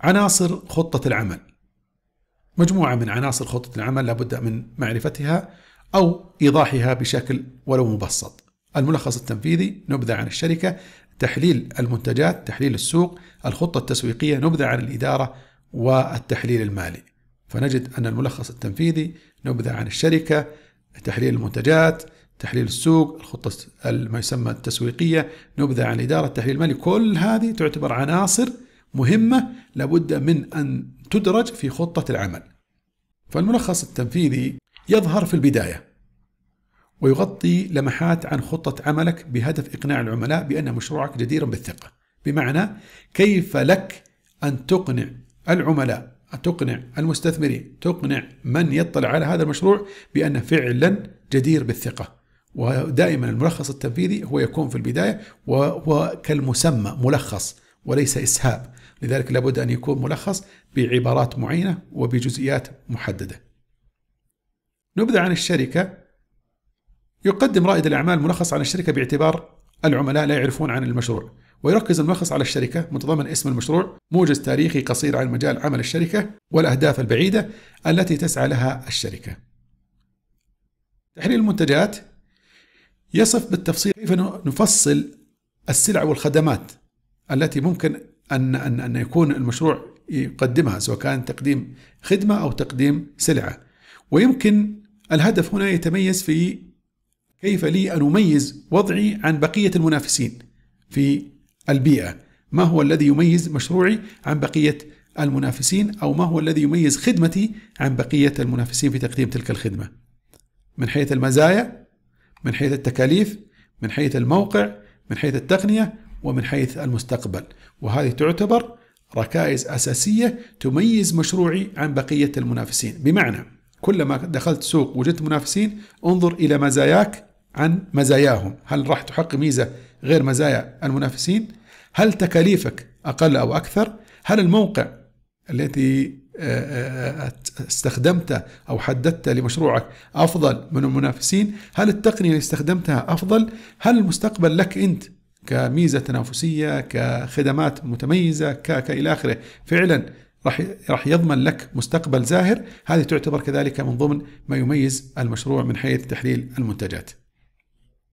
عناصر خطة العمل مجموعة من عناصر خطة العمل لابد من معرفتها أو إيضاحها بشكل ولو مبسط الملخص التنفيذي نبذة عن الشركة تحليل المنتجات تحليل السوق الخطة التسويقية نبذة عن الإدارة والتحليل المالي فنجد أن الملخص التنفيذي نبذة عن الشركة تحليل المنتجات تحليل السوق الخطة ما يسمى التسويقية نبذة عن الإدارة التحليل المالي كل هذه تعتبر عناصر مهمة لابد من أن تدرج في خطة العمل فالملخص التنفيذي يظهر في البداية ويغطي لمحات عن خطة عملك بهدف إقناع العملاء بأن مشروعك جدير بالثقة بمعنى كيف لك أن تقنع العملاء أن تقنع المستثمرين تقنع من يطلع على هذا المشروع بأنه فعلا جدير بالثقة ودائما الملخص التنفيذي هو يكون في البداية وهو كالمسمى ملخص وليس إسهاب لذلك لابد أن يكون ملخص بعبارات معينة وبجزئيات محددة نبذة عن الشركة يقدم رائد الأعمال ملخص عن الشركة باعتبار العملاء لا يعرفون عن المشروع ويركز الملخص على الشركة متضمن اسم المشروع موجز تاريخي قصير عن مجال عمل الشركة والأهداف البعيدة التي تسعى لها الشركة تحليل المنتجات يصف بالتفصيل كيف نفصل السلع والخدمات التي ممكن أن أن أن يكون المشروع يقدمها سواء كان تقديم خدمة أو تقديم سلعة ويمكن الهدف هنا يتميز في كيف لي أن أميز وضعي عن بقية المنافسين في البيئة ما هو الذي يميز مشروعي عن بقية المنافسين أو ما هو الذي يميز خدمتي عن بقية المنافسين في تقديم تلك الخدمة من حيث المزايا من حيث التكاليف من حيث الموقع من حيث التقنية ومن حيث المستقبل وهذه تعتبر ركائز أساسية تميز مشروعي عن بقية المنافسين بمعنى كلما دخلت سوق وجدت منافسين انظر إلى مزاياك عن مزاياهم هل راح تحقق ميزة غير مزايا المنافسين هل تكاليفك أقل أو أكثر هل الموقع التي آه، آه، استخدمته أو حددته لمشروعك أفضل من المنافسين هل التقنية اللي استخدمتها أفضل هل المستقبل لك أنت كميزه تنافسيه كخدمات متميزه ك الى اخره فعلا راح راح يضمن لك مستقبل زاهر هذه تعتبر كذلك من ضمن ما يميز المشروع من حيث تحليل المنتجات